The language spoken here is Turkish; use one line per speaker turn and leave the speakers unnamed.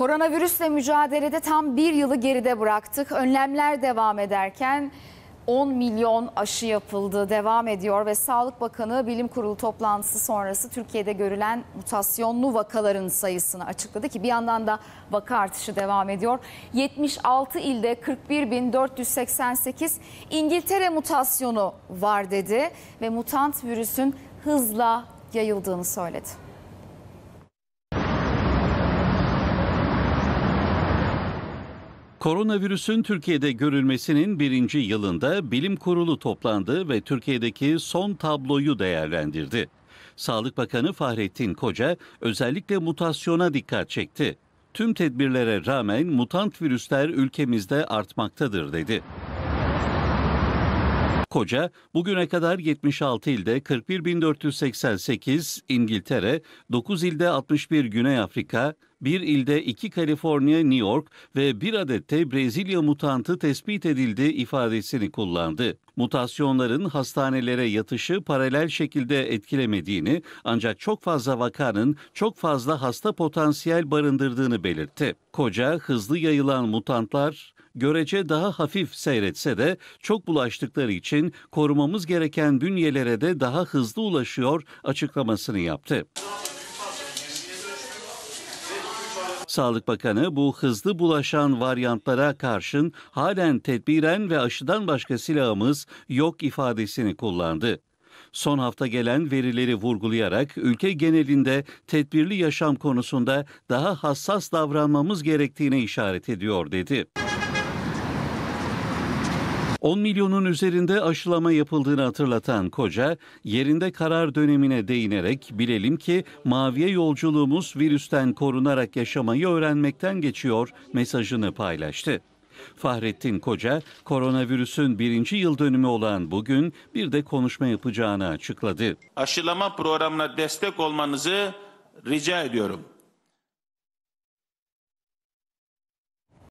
Koronavirüsle mücadelede tam bir yılı geride bıraktık. Önlemler devam ederken 10 milyon aşı yapıldı, devam ediyor ve Sağlık Bakanı Bilim Kurulu toplantısı sonrası Türkiye'de görülen mutasyonlu vakaların sayısını açıkladı ki bir yandan da vaka artışı devam ediyor. 76 ilde 41.488 İngiltere mutasyonu var dedi ve mutant virüsün hızla yayıldığını söyledi.
Koronavirüsün Türkiye'de görülmesinin birinci yılında bilim kurulu toplandı ve Türkiye'deki son tabloyu değerlendirdi. Sağlık Bakanı Fahrettin Koca özellikle mutasyona dikkat çekti. Tüm tedbirlere rağmen mutant virüsler ülkemizde artmaktadır dedi. Koca, bugüne kadar 76 ilde 41.488, İngiltere, 9 ilde 61 Güney Afrika, bir ilde iki Kaliforniya, New York ve bir adette Brezilya mutantı tespit edildi ifadesini kullandı. Mutasyonların hastanelere yatışı paralel şekilde etkilemediğini ancak çok fazla vakanın çok fazla hasta potansiyel barındırdığını belirtti. Koca hızlı yayılan mutantlar görece daha hafif seyretse de çok bulaştıkları için korumamız gereken bünyelere de daha hızlı ulaşıyor açıklamasını yaptı. Sağlık Bakanı bu hızlı bulaşan varyantlara karşın halen tedbiren ve aşıdan başka silahımız yok ifadesini kullandı. Son hafta gelen verileri vurgulayarak ülke genelinde tedbirli yaşam konusunda daha hassas davranmamız gerektiğine işaret ediyor dedi. 10 milyonun üzerinde aşılama yapıldığını hatırlatan Koca, yerinde karar dönemine değinerek bilelim ki maviye yolculuğumuz virüsten korunarak yaşamayı öğrenmekten geçiyor mesajını paylaştı. Fahrettin Koca, koronavirüsün birinci yıl dönümü olan bugün bir de konuşma yapacağını açıkladı. Aşılama
programına destek olmanızı rica ediyorum.